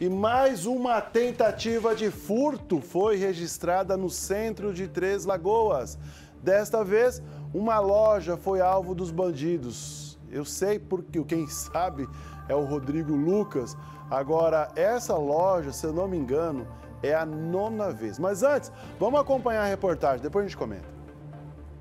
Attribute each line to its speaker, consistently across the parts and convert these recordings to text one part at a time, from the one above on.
Speaker 1: E mais uma tentativa de furto foi registrada no centro de Três Lagoas. Desta vez, uma loja foi alvo dos bandidos. Eu sei porque quem sabe é o Rodrigo Lucas. Agora, essa loja, se eu não me engano, é a nona vez. Mas antes, vamos acompanhar a reportagem, depois a gente comenta.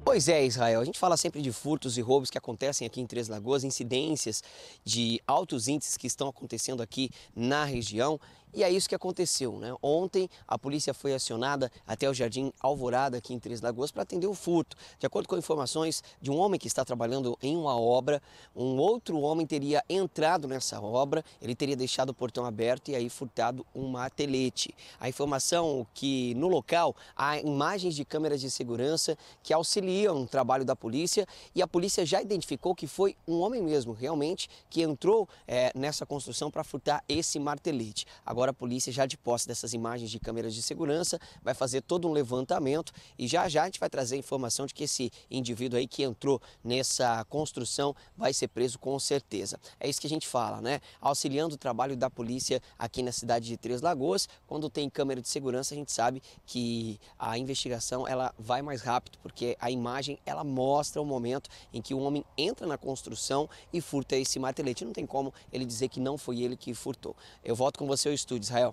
Speaker 2: Pois é, Israel, a gente fala sempre de furtos e roubos que acontecem aqui em Três Lagoas, incidências de altos índices que estão acontecendo aqui na região. E é isso que aconteceu, né? Ontem a polícia foi acionada até o Jardim Alvorada aqui em Três Lagoas para atender o furto. De acordo com informações de um homem que está trabalhando em uma obra, um outro homem teria entrado nessa obra, ele teria deixado o portão aberto e aí furtado um matelete. A informação que no local há imagens de câmeras de segurança que auxiliam um trabalho da polícia e a polícia já identificou que foi um homem mesmo, realmente, que entrou é, nessa construção para furtar esse martelete. Agora a polícia já de posse dessas imagens de câmeras de segurança vai fazer todo um levantamento e já já a gente vai trazer a informação de que esse indivíduo aí que entrou nessa construção vai ser preso com certeza. É isso que a gente fala, né? Auxiliando o trabalho da polícia aqui na cidade de Três Lagoas, quando tem câmera de segurança a gente sabe que a investigação ela vai mais rápido porque a imagem imagem ela mostra o momento em que o homem entra na construção e furta esse martelete. Não tem como ele dizer que não foi ele que furtou. Eu volto com você ao estúdio, Israel.